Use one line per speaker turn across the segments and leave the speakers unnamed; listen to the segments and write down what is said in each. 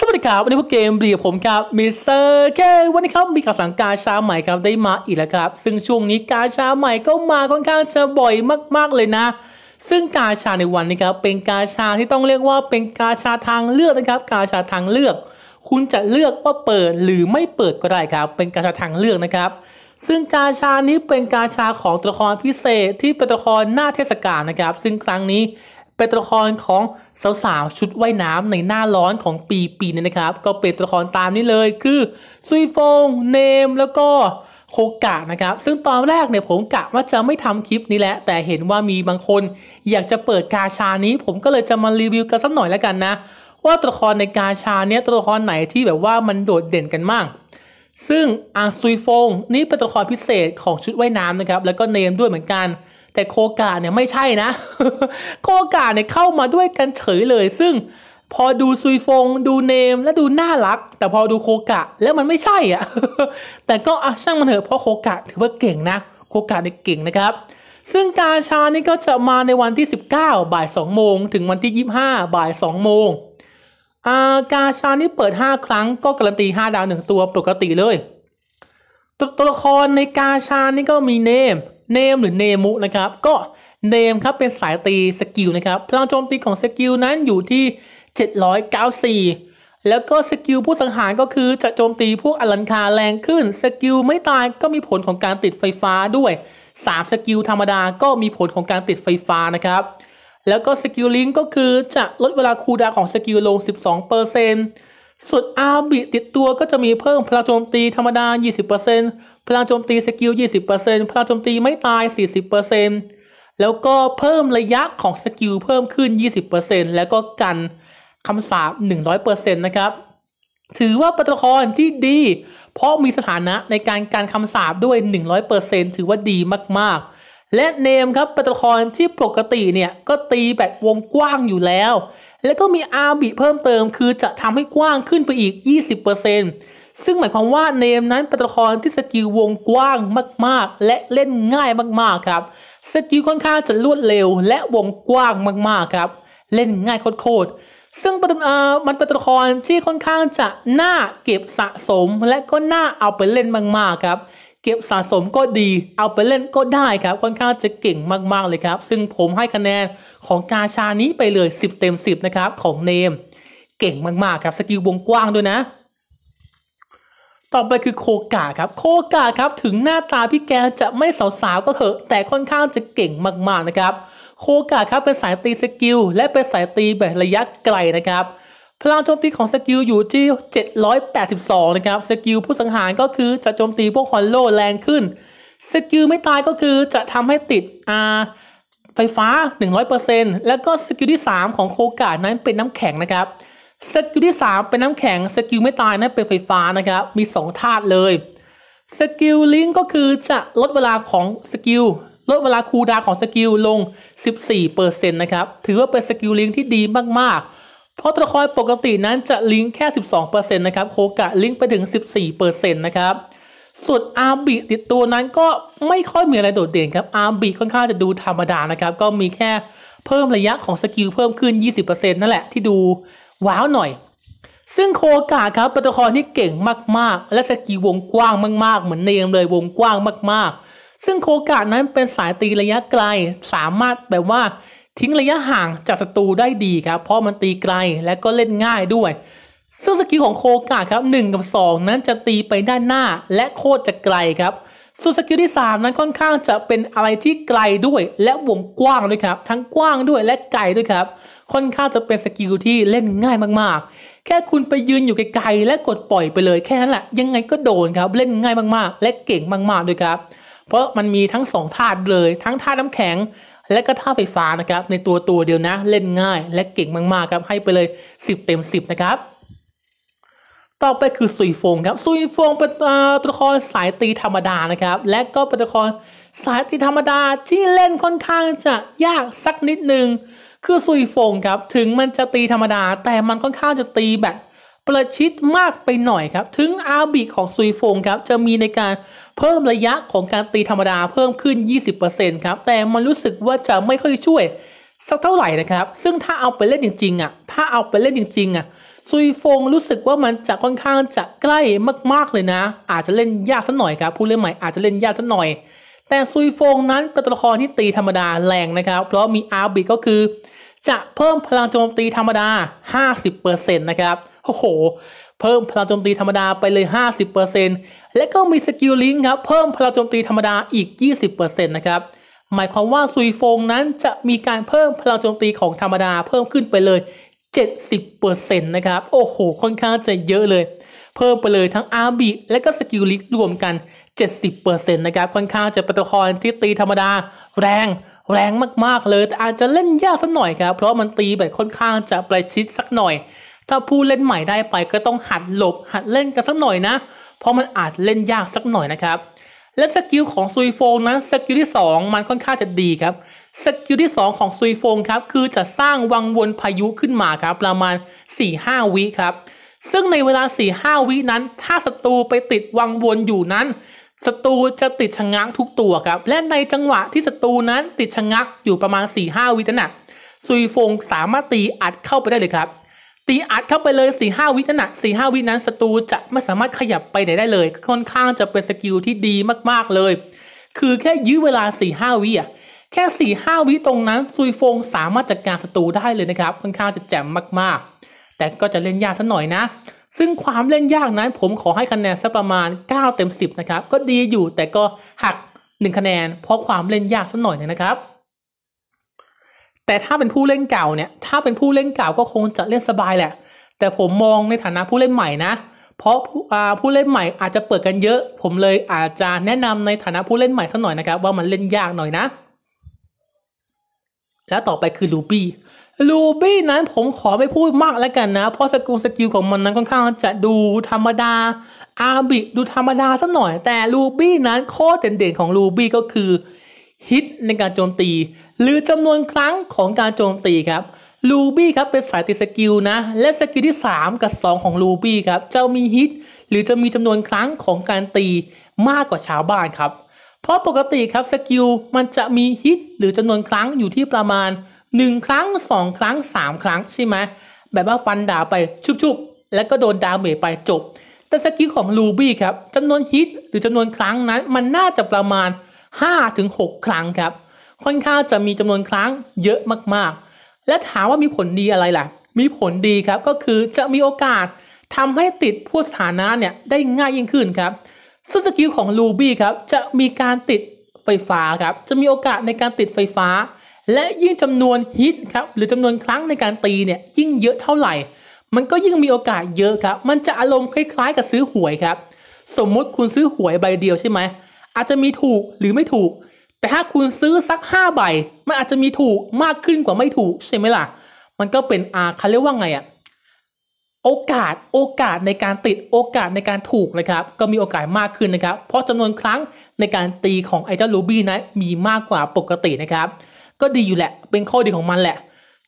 สวัสดีครับวันนี้พวกเกมเบียผมครับมิสเตอร์เควันนี้ครับมีข่าวสังกาชาใหม่ครับได้มาอีกแล้วครับ ซึ่งช่วงนี้กาชาใหม่ก็มาค่อนข้างจะบ่อยมากๆเลยนะ ซึ่งกาชาในวันนี้ครับเป็นกาชาที่ต้องเรียกว่าเป็นกาชาทางเลือกนะครับ กาชาทางเลือก คุณจะเลือกว่าเปิดหรือไม่เปิดก็ได้ครับ เป็นกาชาทางเลือกนะครับ ซึ่งกาชานี้เป็นกาชาของตัวละครพิเศษ ที่เป็นตัวละครหน้าเทศกาลนะครับ ซึ่งครั้งนี้เป็นตัวละครของสาวๆชุดว่ายน้ำในหน้าร้อนของปีปีนี้นะครับ ก็เป็นตัวละครตามนี้เลยคือซุยฟงเนม แล้วก็โคกะนะครับซึ่งตอนแรกเนี่ยผมกะว่าจะไม่ทำคลิปนี้แหละ แต่เห็นว่ามีบางคนอยากจะเปิดกาชานี้ผมก็เลยจะมารีวิวกันสักหน่อยแล้วกันนะ ว่าตัวละครในกาชาเนี้ยตัวละครไหนที่แบบว่ามันโดดเด่นกันมากซึ่งอาซุยฟงนี่เป็นตัวละครพิเศษของชุดว่ายน้ำนะครับแล้วก็เนมด้วยเหมือนกันแต่โคกาเนี่ยไม่ใช่นะโคกาเนี่ยเข้ามาด้วยกันเฉยเลย ซึ่งพอดูซุยฟง ดูเนมและดูน่ารัก แต่พอดูโคกะแล้วมันไม่ใช่อ่ะแต่ก็อ่ะช่างมันเถอะเพราะโคกะถือว่าเก่งนะโคกะเนี่ยเก่งนะครับ ซึ่งกาชานี่ก็จะมาในวันที่ 19 บ่าย2โมงถึงวันที่ 25 บ่าย2โมงากาชานี่เปิด 5 ครั้งก็การันตี5 ดาว1ตัวปกติเลย ตัวละครในกาชานี่ก็มีเนมเนมหรือเนมุนะครับ ก็เนมครับเป็นสายตีสกิลนะครับ พลังโจมตีของสกิลนั้นอยู่ที่ 794 แล้วก็สกิลผู้สังหารก็คือจะโจมตีพวกอลันคาแรงขึ้นสกิลไม่ตายก็มีผลของการติดไฟฟ้าด้วย3สกิลธรรมดาก็มีผลของการติดไฟฟ้านะครับ แล้วก็สกิลลิงก์ก็คือจะลดเวลาคูลดาวของสกิลลง 12%เส่วนอาบิติดตัวก็จะมีเพิ่มพลังโจมตีธรรมดา 20%พลังโจมตีสกิล 20%พลังโจมตีไม่ตาย 40%แล้วก็เพิ่มระยะของสกิลเพิ่มขึ้น 20%แล้วก็กันคำสาบ 100%นะครับ ถือว่าป็ตคอนที่ดี เพราะมีสถานะในการการคำสาบด้วย 100%ถือว่าดีมากๆและเนมครับเป็นตัวละครที่ปกติเนี่ยก็ตีแบบวงกว้างอยู่แล้ว แล้วก็มีอาบิเพิ่มเติมคือจะทำให้กว้างขึ้นไปอีก 20%ซึ่งหมายความว่าเนมนั้นเป็นตัวละครที่สกิลวงกว้างมากๆ และเล่นง่ายมากๆครับสกิลค่อนข้างจะรวดเร็วและวงกว้างมากๆครับ เล่นง่ายโคตรๆซึ่งมันเป็นตัวละครที่ค่อนข้างจะน่าเก็บสะสม และก็น่าเอาไปเล่นมากๆครับเก็บสะสมก็ดี เอาไปเล่นก็ได้ครับ ค่อนข้างจะเก่งมากๆเลยครับ ซึ่งผมให้คะแนนของกาชานี้ไปเลย 10 เต็ม 10 นะครับ ของเนม เก่งมากๆครับสกิลวงกว้างด้วยนะ ต่อไปคือโคกาครับโคกาครับถึงหน้าตาพี่แกจะไม่สาวๆก็เถอะแต่ค่อนข้างจะเก่งมากๆนะครับ โคกาครับเป็นสายตีสกิลและเป็นสายตีแบบระยะไกลนะครับพลังโจมตีของสกิลอยู่ที่ 782นะครับ สกิลผู้สังหารก็คือจะโจมตีพวกฮอลโลแรงขึ้น สกิลไม่ตายก็คือจะทำให้ติดอาไฟฟ้า 100%แล้วก็สกิลที่3ของโคกาดนั้นเป็นน้ำแข็งนะครับ สกิลที่3 เป็นน้ำแข็ง สกิลไม่ตายนั้นเป็นไฟฟ้านะครับ มี2ธาตุเลย สกิลลิงก็คือจะลดเวลาของสกิลลดเวลาคูลดาวของสกิลลง 14%นะครับ ถือว่าเป็นสกิลลิงที่ดีมากๆเพราะตัวละครปกตินั้นจะลิงก์แค่สสิบอองเเปร์ซ็นต์นะครับโคกะลิงก์ไปถึงสสิบี่เเปอร์ซ็นต์นะครับส่วนอาร์บิติดตัวนั้นก็ไม่ค่อยมีอะไรโดดเด่นครับ อาร์บิค่อนข้างจะดูธรรมดานะครับก็มีแค่เพิ่มระยะของสกิลเพิ่มขึ้นยี่สิบเเปอร์ซ็นต์นั่นแหละ ที่ดูว้าวหน่อย ซึ่งโคกาครับปตัวะครที่เก่งมาก ๆ และสกิลวงกว้างมาก ๆ เหมือนเนมเลยวงกว้างมากๆ ซึ่งโคกานั้นเป็นสายตีระยะไกลสามารถแบบว่าทิ้งระยะห่างจากศัตรูได้ดีครับเพราะมันตีไกลและก็เล่นง่ายด้วยซึ่งสกิลของโคกาครับ1กับ 2 นั้นจะตีไปด้านหน้าและโคตรจะไกลครับส่วนสกิลที่ 3 นั้นค่อนข้างจะเป็นอะไรที่ไกลด้วยและวงกว้างด้วยครับทั้งกว้างด้วยและไกลด้วยครับค่อนข้างจะเป็นสกิลที่เล่นง่ายมากๆ แค่คุณไปยืนอยู่ไกล ๆ และกดปล่อยไปเลยแค่นั้นแหละยังไงก็โดนครับเล่นง่ายมากๆ และเก่งมากๆด้วยครับ เพราะมันมีทั้ง2ธาตุเลย ทั้งธาตุน้ำแข็งและก็ท่าไฟฟ้านะครับในตัวตัวเดียวนะเล่นง่ายและเก่งมากๆครับให้ไปเลย 10 เต็ม 10นะครับต่อไปคือซุยฟงครับซุยฟงเป็นตัวละครสายตีธรรมดานะครับ และก็เป็นตัวละครสายตีธรรมดาที่เล่นค่อนข้างจะยากสักนิดนึงคือซุยฟงครับถึงมันจะตีธรรมดา แต่มันค่อนข้างจะตีแบบประชิดมากไปหน่อยครับ ถึงอาบิของซุยฟงครับ จะมีในการเพิ่มระยะของการตีธรรมดาเพิ่มขึ้น 20%ครับ แต่มันรู้สึกว่าจะไม่ค่อยช่วยสักเท่าไหร่นะครับ ซึ่งถ้าเอาไปเล่นจริงๆอ่ะ ถ้าเอาไปเล่นจริงๆอ่ะ ซุยฟงรู้สึกว่ามันจะค่อนข้างจะใกล้มากๆเลยนะ อาจจะเล่นยากสักหน่อยครับผู้เล่นใหม่อาจจะเล่นยากสักหน่อย แต่ซุยฟงนั้นเป็นตัวละครที่ตีธรรมดาแรงนะครับ เพราะมีอาบิก็คือ จะเพิ่มพลังโจมตีธรรมดา50%นะครับโอ้โห เพิ่มพลังโจมตีธรรมดาไปเลย 50%และก็มีสกิลลิงครับ เพิ่มพลังโจมตีธรรมดาอีก 20%นะครับ หมายความว่าซุยฟงนั้นจะมีการเพิ่มพลังโจมตีของธรรมดาเพิ่มขึ้นไปเลย 70%นะครับ โอ้โห ค่อนข้างจะเยอะเลย เพิ่มไปเลยทั้งอาร์บิและก็สกิลลิกรวมกัน 70%นะครับ ค่อนข้างจะเป็นตัวละครที่ตีธรรมดาแรงแรงมาก ๆ เลยแต่อาจจะเล่นยากสักหน่อยครับ เพราะมันตีแบบค่อนข้างจะประชิดสักหน่อยถ้าผู้เล่นใหม่ได้ไปก็ต้องหัดหลบหัดเล่นกันสักหน่อยนะ เพราะมันอาจเล่นยากสักหน่อยนะครับ และสกิลของซุยโฟงนั้นสกิลที่ 2 มันค่อนข้างจะดีครับ สกิลที่ 2 ของซุยโฟงครับคือจะสร้างวังวนพายุขึ้นมาครับ ประมาณ4-5วิครับ ซึ่งในเวลา4-5วินั้น ถ้าศัตรูไปติดวังวนอยู่นั้นศัตรูจะติดชะงักทุกตัวครับ และในจังหวะที่ศัตรูนั้นติดชะงักอยู่ประมาณ4-5วินั้นนะซุยฟงสามารถตีอัดเข้าไปได้เลยครับตีอัดเข้าไปเลย4ี่ห้าวินาทนะสี่ห้าวินั้นศัตรูจะไม่สามารถขยับไปไหนได้เลย ค่อนข้างจะเป็นสกิลที่ดีมากๆเลย คือแค่ยื้อเวลา4ี่ห้าวิอะแค่4ี่ห้าวิตรงนั้นซุยฟงสามารถจัดการศัตรูได้เลยนะครับ ค่อนข้างจะแจ่มมากๆ แต่ก็จะเล่นยากสักหน่อยนะ ซึ่งความเล่นยากนั้นผมขอให้คะแนนสักประมาณ 9 เต็ม 10 นะครับ ก็ดีอยู่แต่ก็หัก 1 คะแนน เพราะความเล่นยากสักหน่อยนะครับแต่ถ้าเป็นผู้เล่นเก่าเนี่ย ถ้าเป็นผู้เล่นเก่าก็คงจะเล่นสบายแหละ แต่ผมมองในฐานะผู้เล่นใหม่นะ เพราะผู้เล่นใหม่อาจจะเปิดกันเยอะ ผมเลยอาจจะแนะนำในฐานะผู้เล่นใหม่สักหน่อยนะครับว่ามันเล่นยากหน่อยนะ แล้วต่อไปคือลูบี้ลูบี้นั้นผมขอไม่พูดมากแล้วกันนะ เพราะสกิลสกิลของมันนั้นค่อนข้าง จะดูธรรมดา อาบิดูธรรมดาสักหน่อย แต่ลูบี้นั้นข้อเด่นๆของลูบี้ก็คือฮิตในการโจมตีหรือจำนวนครั้งของการโจมตีครับ ลูบี้ครับเป็นสายติดสกิลนะ และสกิลที่ 3 กับ 2 ของลูบี้ครับจะมีฮิตหรือจะมีจำนวนครั้งของการตีมากกว่าชาวบ้านครับ เพราะปกติครับสกิลมันจะมีฮิตหรือจำนวนครั้งอยู่ที่ประมาณ 1 ครั้ง 2 ครั้ง 3 ครั้งใช่ไหมแบบว่าฟันดาไปชุบๆแล้วก็โดนดาเมจไปจบ แต่สกิลของลูบี้ครับจำนวนฮิต หรือจำนวนครั้งนั้น มันน่าจะประมาณ 5-6 ครั้งครับค่อนข้างจะมีจำนวนครั้งเยอะมาก ๆ และถามว่ามีผลดีอะไรล่ะ มีผลดีครับ ก็คือจะมีโอกาส ทำให้ติดผู้สถานะเนี่ยได้ง่ายยิ่งขึ้นครับซึ่งสกิลของลูบี้ครับ จะมีการติดไฟฟ้าครับจะมีโอกาสในการติดไฟฟ้า และยิ่งจำนวนฮิตครับ หรือจำนวนครั้งในการตีเนี่ยยิ่งเยอะเท่าไหร่ มันก็ยิ่งมีโอกาสเยอะครับ มันจะอารมณ์คล้ายๆ กับซื้อหวยครับ สมมุติคุณซื้อหวยใบเดียวใช่ไหม อาจจะมีถูกหรือไม่ถูกแต่ถ้าคุณซื้อสัก 5 ใบ มันอาจจะมีถูกมากขึ้นกว่าไม่ถูกใช่ไหมล่ะ มันก็เป็นอาเขาเรียกว่าไงอะโอกาสโอกาสในการติดโอกาสในการถูกนะครับ ก็มีโอกาสมากขึ้นนะครับ เพราะจำนวนครั้งในการตีของไอเจ้าลูบี้นะมีมากกว่าปกตินะครับ ก็ดีอยู่แหละ เป็นข้อดีของมันแหละ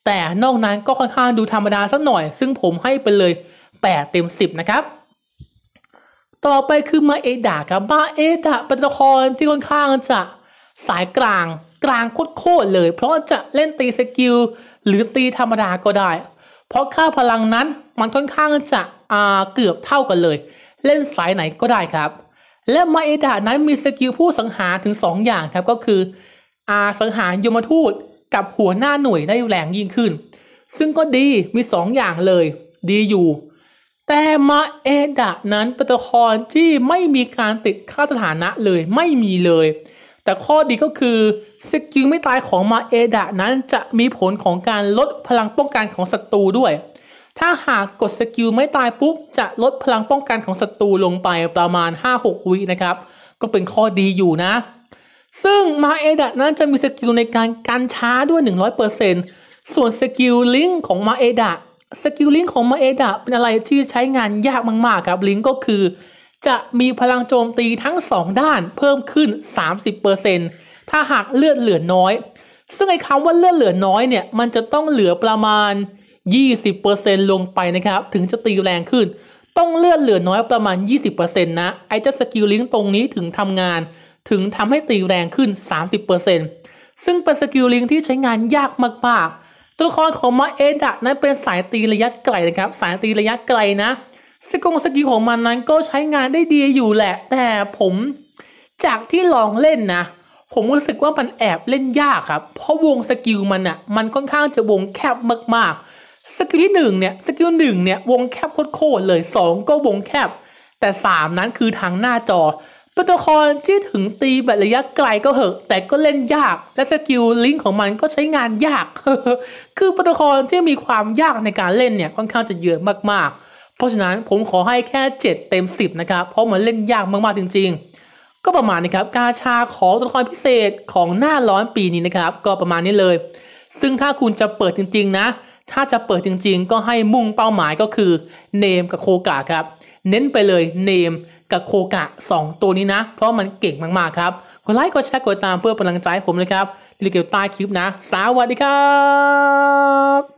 แต่นอกนั้นก็ค่อนข้างดูธรรมดาสักหน่อย ซึ่งผมให้ไปเลย 8 เต็ม 10 นะครับ ต่อไปคือมาเอดาครับมาเอดาเป็นละครที่ค่อนข้างจะสายกลางกลางโคตรเลยเพราะจะเล่นตีสกิลหรือตีธรรมดาก็ได้ เพราะค่าพลังนั้นมันค่อนข้างจะเกือบเท่ากันเลย เล่นสายไหนก็ได้ครับและมาเอดานั้นมีสกิลผู้สังหารถึง 2 อย่างครับก็คืออาสังหารยมทูต กับหัวหน้าหน่วยได้แรงยิ่งขึ้น ซึ่งก็ดีมี 2 อย่างเลยดีอยู่ แต่มาเอดะนั้นเป็นตัวละครที่ไม่มีการติดค่าสถานะเลยไม่มีเลยแต่ข้อดีก็คือสกิลไม่ตายของมาเอดะนั้นจะมีผลของการลดพลังป้องกันของศัตรูด้วย ถ้าหากกดสกิลไม่ตายปุ๊บจะลดพลังป้องกันของศัตรูลงไปประมาณ5-6วินะครับ ก็เป็นข้อดีอยู่นะ ซึ่งมาเอดะนั้นจะมีสกิลในการกันช้าด้วย 100%ส่วนสกิลลิงของมาเอดะสกิลลิงของมาเอดะเป็นอะไรที่ใช้งานยากมากๆครับลิงก็คือจะมีพลังโจมตีทั้ง 2 ด้านเพิ่มขึ้น 30%ถ้าหากเลือดเหลือน้อย ซึ่งไอ้คำว่าเลือดเหลือน้อยเนี่ย มันจะต้องเหลือประมาณ 20%ลงไปนะครับ ถึงจะตีแรงขึ้น ต้องเลือดเหลือน้อยประมาณ 20%นะ ไอ้เจ้าสกิลลิงตรงนี้ถึงทำงาน ถึงทำให้ตีแรงขึ้น 30%ซึ่งเป็นสกิลลิงที่ใช้งานยากมากๆตัวละครของมาเอดะนั้นเป็นสายตีระยะไกลนะครับ สายตีระยะไกลนะสกงสกิลของมันนั้นก็ใช้งานได้ดีอยู่แหละ แต่ผมจากที่ลองเล่นนะ ผมรู้สึกว่ามันแอบเล่นยากครับ เพราะวงสกิลมันอะมันค่อนข้างจะวงแคบมากๆ สกิลที่1เนี่ย สกิลหนึ่งเนี่ยวงแคบโคตรเลย 2 ก็วงแคบ แต่ 3 นั้นคือทางหน้าจอ ปตัวละครที่ถึงตีแบบระยะไกลก็เหอะ แต่ก็เล่นยาก และสกิลลิงก์ของมันก็ใช้งานยาก คือตัวละครที่มีความยากในการเล่นเนี่ยค่อนข้างจะเยอะมากๆเพราะฉะนั้นผมขอให้แค่ 7 เต็ม 10 นะครับ เพราะมันเล่นยากมากๆจริง ๆ ก็ประมาณนี้ครับกาชาของตัวละครพิเศษของหน้าร้อนปีนี้นะครับก็ประมาณนี้เลย ซึ่งถ้าคุณจะเปิดจริง ๆนะ ถ้าจะเปิดจริงๆ ก็ให้มุ่งเป้าหมายก็คือเนมกับโคกะครับ เน้นไปเลยเนมกับโคกะ 2 ตัวนี้นะ เพราะมันเก่งมากๆ ครับกดไลค์กดแชร์กดตามเพื่อเป็นกำลังใจผมเลยครับลิเกตใต้คลิปนะ สวัสดีครับ